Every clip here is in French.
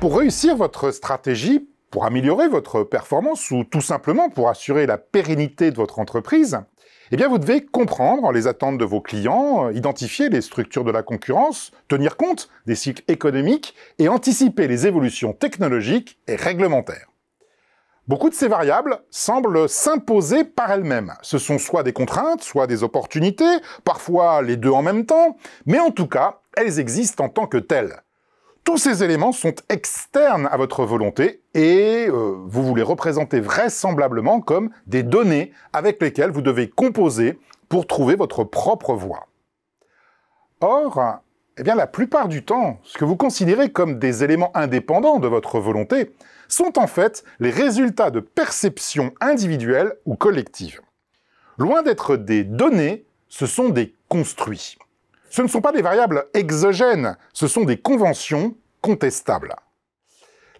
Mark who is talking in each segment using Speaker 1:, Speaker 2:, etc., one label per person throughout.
Speaker 1: Pour réussir votre stratégie, pour améliorer votre performance ou tout simplement pour assurer la pérennité de votre entreprise, eh bien vous devez comprendre les attentes de vos clients, euh, identifier les structures de la concurrence, tenir compte des cycles économiques et anticiper les évolutions technologiques et réglementaires. Beaucoup de ces variables semblent s'imposer par elles-mêmes. Ce sont soit des contraintes, soit des opportunités, parfois les deux en même temps, mais en tout cas, elles existent en tant que telles. Tous ces éléments sont externes à votre volonté et euh, vous vous les représentez vraisemblablement comme des données avec lesquelles vous devez composer pour trouver votre propre voie. Or, eh bien, la plupart du temps, ce que vous considérez comme des éléments indépendants de votre volonté sont en fait les résultats de perceptions individuelles ou collectives. Loin d'être des données, ce sont des construits. Ce ne sont pas des variables exogènes, ce sont des conventions contestables.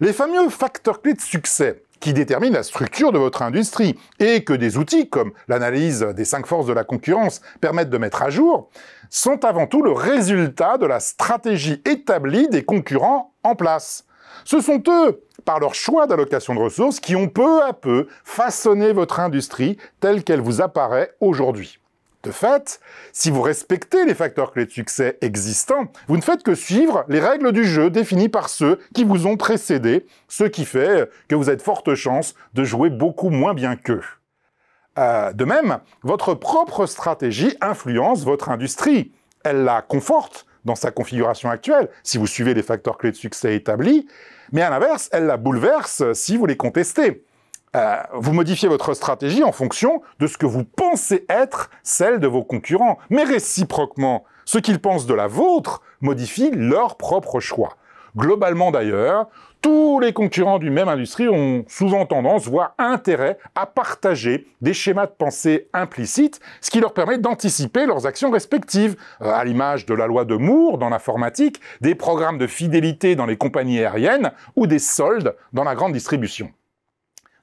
Speaker 1: Les fameux facteurs clés de succès qui déterminent la structure de votre industrie et que des outils comme l'analyse des cinq forces de la concurrence permettent de mettre à jour, sont avant tout le résultat de la stratégie établie des concurrents en place. Ce sont eux, par leur choix d'allocation de ressources, qui ont peu à peu façonné votre industrie telle qu'elle vous apparaît aujourd'hui. De fait, si vous respectez les facteurs clés de succès existants, vous ne faites que suivre les règles du jeu définies par ceux qui vous ont précédé, ce qui fait que vous avez forte chance de jouer beaucoup moins bien qu'eux. Euh, de même, votre propre stratégie influence votre industrie. Elle la conforte dans sa configuration actuelle, si vous suivez les facteurs clés de succès établis, mais à l'inverse, elle la bouleverse si vous les contestez. Euh, vous modifiez votre stratégie en fonction de ce que vous pensez être celle de vos concurrents. Mais réciproquement, ce qu'ils pensent de la vôtre modifie leur propre choix. Globalement d'ailleurs, tous les concurrents du même industrie ont souvent tendance, voire intérêt, à partager des schémas de pensée implicites, ce qui leur permet d'anticiper leurs actions respectives, à l'image de la loi de Moore dans l'informatique, des programmes de fidélité dans les compagnies aériennes ou des soldes dans la grande distribution.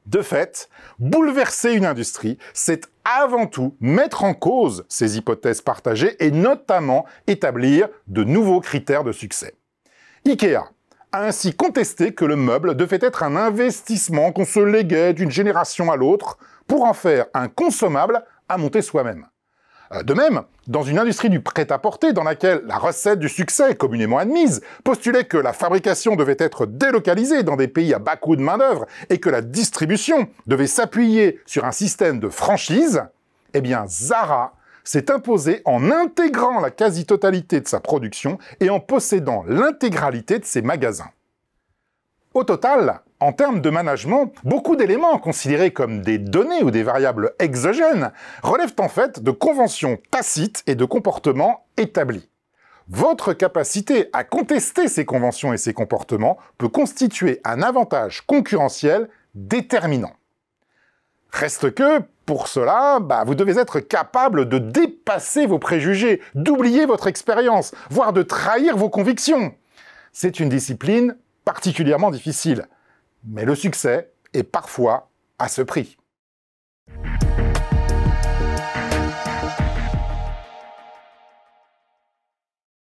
Speaker 1: De fait, bouleverser une industrie, c'est avant tout mettre en cause ces hypothèses partagées et notamment établir de nouveaux critères de succès. IKEA a ainsi contesté que le meuble devait être un investissement qu'on se léguait d'une génération à l'autre pour en faire un consommable à monter soi-même. Euh, de même, dans une industrie du prêt-à-porter dans laquelle la recette du succès communément admise postulait que la fabrication devait être délocalisée dans des pays à bas coût de main-d'œuvre et que la distribution devait s'appuyer sur un système de franchise, eh bien Zara s'est imposé en intégrant la quasi-totalité de sa production et en possédant l'intégralité de ses magasins. Au total, en termes de management, beaucoup d'éléments considérés comme des données ou des variables exogènes relèvent en fait de conventions tacites et de comportements établis. Votre capacité à contester ces conventions et ces comportements peut constituer un avantage concurrentiel déterminant. Reste que, pour cela, bah, vous devez être capable de dépasser vos préjugés, d'oublier votre expérience, voire de trahir vos convictions. C'est une discipline particulièrement difficile. Mais le succès est parfois à ce prix.